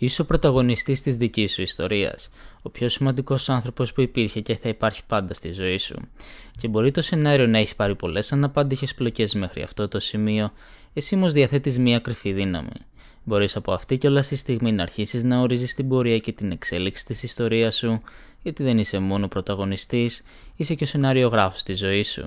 Είσαι ο πρωταγωνιστής της δικής σου ιστορίας, ο πιο σημαντικός άνθρωπος που υπήρχε και θα υπάρχει πάντα στη ζωή σου. Και μπορεί το σενάριο να έχει πάρει πολλές αναπάντηχες πλοκε μέχρι αυτό το σημείο, εσύ όμως διαθέτεις μία κρυφή δύναμη. Μπορείς από αυτή και όλα στη στιγμή να αρχίσεις να ορίζεις την πορεία και την εξέλιξη της ιστορίας σου, γιατί δεν είσαι μόνο πρωταγωνιστής, είσαι και ο σενάριογράφος της ζωής σου.